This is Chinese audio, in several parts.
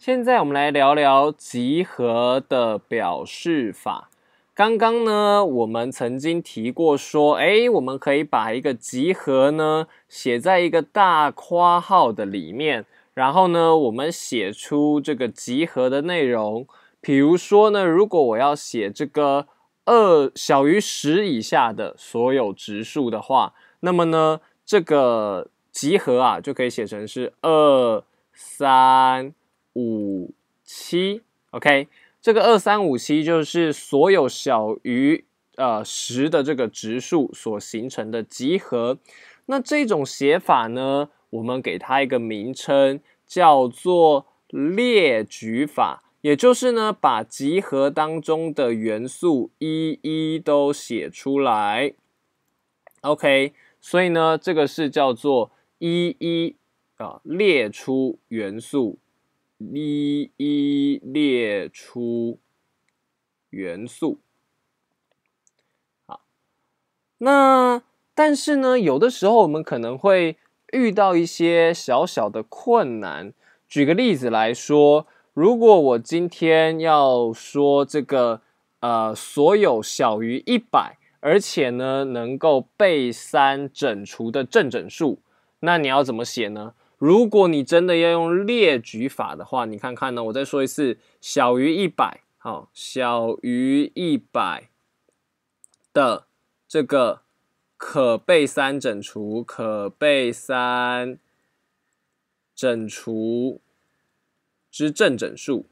现在我们来聊聊集合的表示法。刚刚呢，我们曾经提过说，哎，我们可以把一个集合呢写在一个大括号的里面，然后呢，我们写出这个集合的内容。比如说呢，如果我要写这个二小于十以下的所有值数的话，那么呢，这个集合啊就可以写成是二三。五七，OK，这个二三五七就是所有小于呃十的这个值数所形成的集合。那这种写法呢，我们给它一个名称，叫做列举法，也就是呢把集合当中的元素一一都写出来。OK，所以呢这个是叫做一一啊列出元素。一一列出元素。好，那但是呢，有的时候我们可能会遇到一些小小的困难。举个例子来说，如果我今天要说这个呃，所有小于一百，而且呢能够被三整除的正整数，那你要怎么写呢？如果你真的要用列举法的话，你看看呢？我再说一次，小于一百，好，小于一百的这个可被三整除、可被三整除之正整数，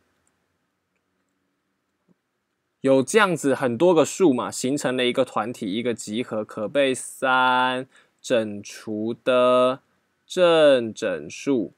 有这样子很多个数嘛，形成了一个团体、一个集合，可被三整除的。正整数，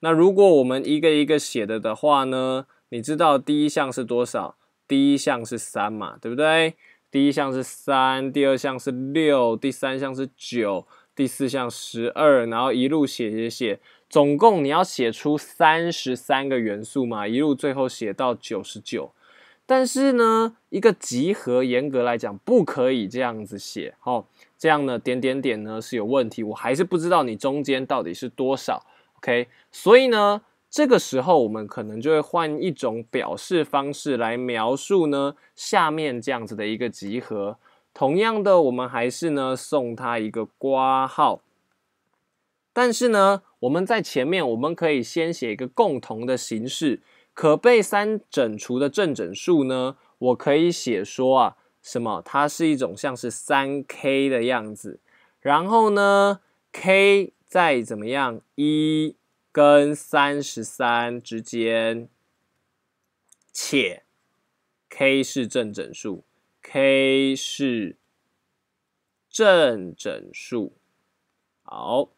那如果我们一个一个写的的话呢？你知道第一项是多少？第一项是三嘛，对不对？第一项是三，第二项是六，第三项是九，第四项十二，然后一路写写写，总共你要写出三十三个元素嘛，一路最后写到九十九。但是呢，一个集合严格来讲不可以这样子写，哦，这样的点点点呢是有问题，我还是不知道你中间到底是多少，OK？所以呢，这个时候我们可能就会换一种表示方式来描述呢下面这样子的一个集合。同样的，我们还是呢送它一个括号，但是呢，我们在前面我们可以先写一个共同的形式，可被三整除的正整数呢，我可以写说啊。什么？它是一种像是三 k 的样子，然后呢，k 在怎么样一跟三十三之间，且 k 是正整数，k 是正整数。好，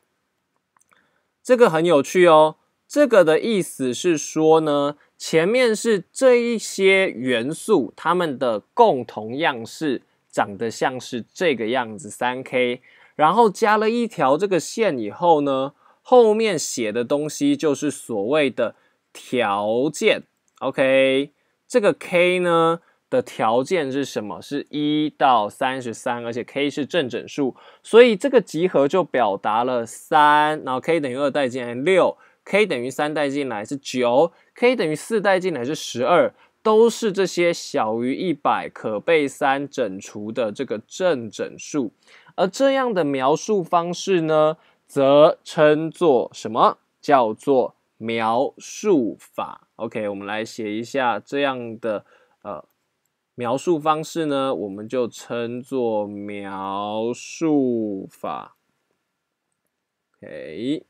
这个很有趣哦。这个的意思是说呢。前面是这一些元素，它们的共同样式长得像是这个样子三 k，然后加了一条这个线以后呢，后面写的东西就是所谓的条件。OK，这个 k 呢的条件是什么？是一到三十三，而且 k 是正整数，所以这个集合就表达了三，然后 k 等于二代进来六。k 等于三代进来是九，k 等于四代进来是十二，都是这些小于一百可被三整除的这个正整数。而这样的描述方式呢，则称作什么？叫做描述法。OK，我们来写一下这样的呃描述方式呢，我们就称作描述法。OK。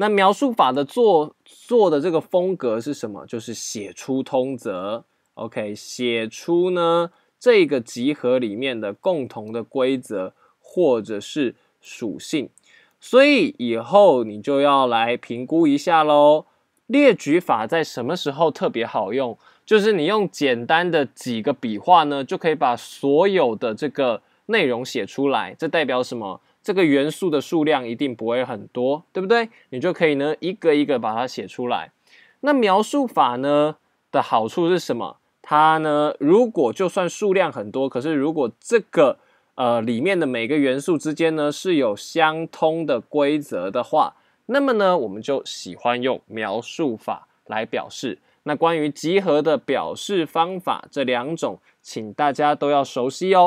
那描述法的做做的这个风格是什么？就是写出通则，OK，写出呢这个集合里面的共同的规则或者是属性。所以以后你就要来评估一下喽。列举法在什么时候特别好用？就是你用简单的几个笔画呢，就可以把所有的这个内容写出来。这代表什么？这个元素的数量一定不会很多，对不对？你就可以呢一个一个把它写出来。那描述法呢的好处是什么？它呢如果就算数量很多，可是如果这个呃里面的每个元素之间呢是有相通的规则的话，那么呢我们就喜欢用描述法来表示。那关于集合的表示方法这两种，请大家都要熟悉哦。